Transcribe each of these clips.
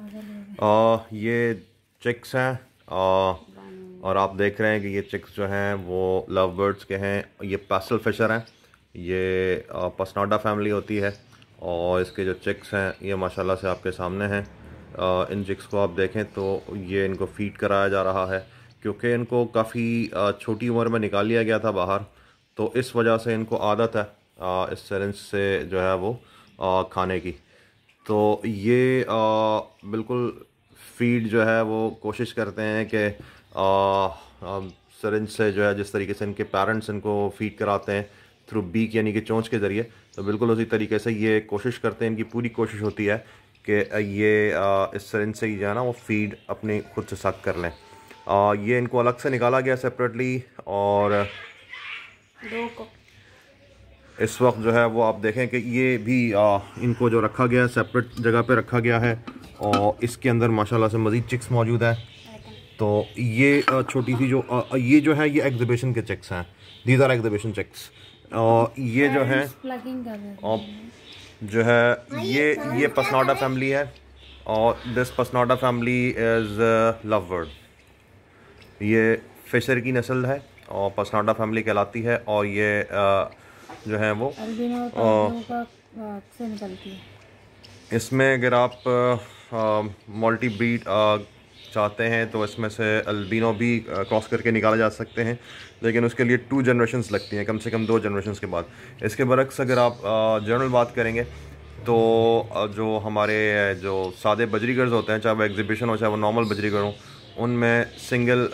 ये चिक्स हैं और आप देख रहे हैं कि ये चिक्स जो हैं वो लव बर्ड्स के हैं ये पैसल फिशर हैं ये पसनाडा फैमिली होती है और इसके जो चिक्स हैं ये माशाल्लाह से आपके सामने हैं इन चिक्स को आप देखें तो ये इनको फीड कराया जा रहा है क्योंकि इनको काफ़ी छोटी उम्र में निकाल लिया गया था बाहर तो इस वजह से इनको आदत है इस सरेंज से जो है वो खाने की तो ये आ, बिल्कुल फीड जो है वो कोशिश करते हैं कि सरेंज से जो है जिस तरीके से इनके पेरेंट्स इनको फीड कराते हैं थ्रू बीक यानी कि चोंच के ज़रिए तो बिल्कुल उसी तरीके से ये कोशिश करते हैं इनकी पूरी कोशिश होती है कि ये आ, इस सरेंज से ही जो है ना वो फीड अपने खुद से सक कर लें आ, ये इनको अलग से निकाला गया सेपरेटली और दो इस वक्त जो है वो आप देखें कि ये भी आ, इनको जो रखा गया है सेपरेट जगह पे रखा गया है और इसके अंदर माशाल्लाह से मज़ीद चिक्स मौजूद है तो ये छोटी सी जो आ, ये जो है ये एग्जिबिशन के चिक्स हैं दीज आर एग्जिबिशन चिक्स और ये जो है और जो है ये ये पसनाडा फैमिली है और दिस पसनाडा फैमिली इज़ लव वर्ड ये फिशर की नस्ल है और पसनाडा फैमिली कहलाती है और ये आ, जो है वो इसमें अगर आप मल्टी ब्रीड चाहते हैं तो इसमें से अल्बिनो भी क्रॉस करके निकाला जा सकते हैं लेकिन उसके लिए टू जनरेशन्स लगती हैं कम से कम दो जनरेशन्स के बाद इसके बरक्स अगर आप जनरल बात करेंगे तो जो हमारे जो सादे बजरीगर्ज होते हैं चाहे वो एग्जीबिशन हो चाहे वो नॉर्मल बजरीगर हो उनमें सिंगल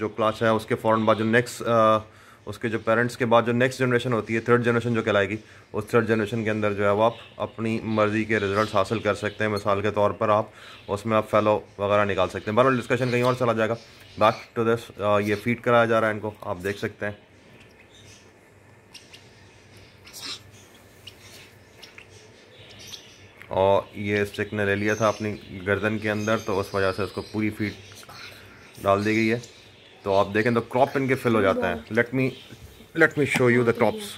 जो क्लास है उसके फ़ौर बाद जो नेक्स्ट उसके जो पेरेंट्स के बाद जो नेक्स्ट जनरेशन होती है थर्ड जनरेशन जो कहलाएगी उस थर्ड जनरेशन के अंदर जो है वो आप अपनी मर्ज़ी के रिजल्ट्स हासिल कर सकते हैं मिसाल के तौर पर आप उसमें आप फेलो वगैरह निकाल सकते हैं बहरहाल डिस्कशन कहीं और चला जाएगा बैक टू दिस ये फीड कराया जा रहा है इनको आप देख सकते हैं और ये स्टिक ने ले लिया था अपनी गर्दन के अंदर तो उस वजह से उसको पूरी फीड डाल दी गई है तो आप देखें तो क्रॉप इनके फिल हो जाते हैं let me let me show you the crops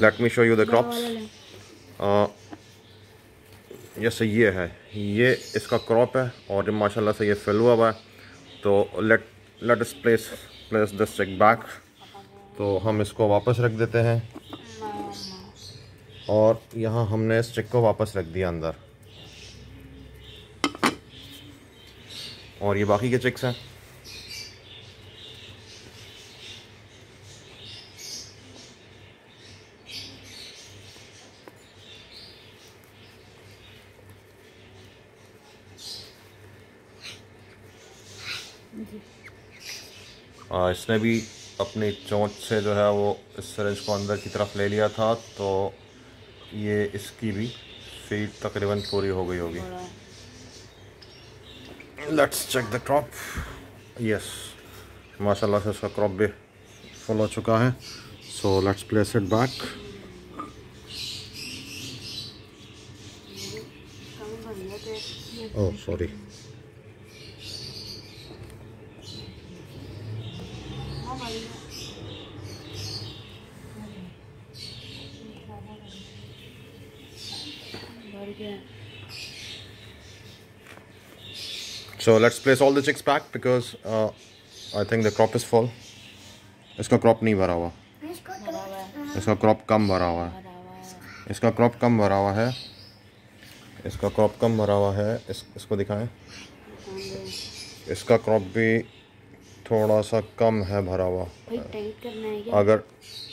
let me show you the crops जैसे ये है ये इसका क्रॉप है और माशाल्लाह से ये फिल हुआ हुआ है तो लेट लेट इस place place this check back तो हम इसको वापस रख देते हैं और यहाँ हमने इस चेक को वापस रख दिया अंदर और ये बाकी के चेक्स हैं आ, इसने भी अपनी चोंच से जो है वो इस सरेंज को अंदर की तरफ ले लिया था तो ये इसकी भी फीट तकरीबन पूरी हो गई होगी let's check the crop yes माशाल्लाह से उसका क्रॉप भी फुल हो चुका है so let's place it back oh sorry और क्या So let's place all the chicks back because uh, I think the crop is full. इसका क्रॉप नहीं भरा हुआ इसका क्रॉप कम भरा हुआ है इसका क्रॉप कम भरा हुआ है इसका क्रॉप कम भरा हुआ है इस इसको दिखाएं इसका क्रॉप भी थोड़ा सा कम है भरा हुआ अगर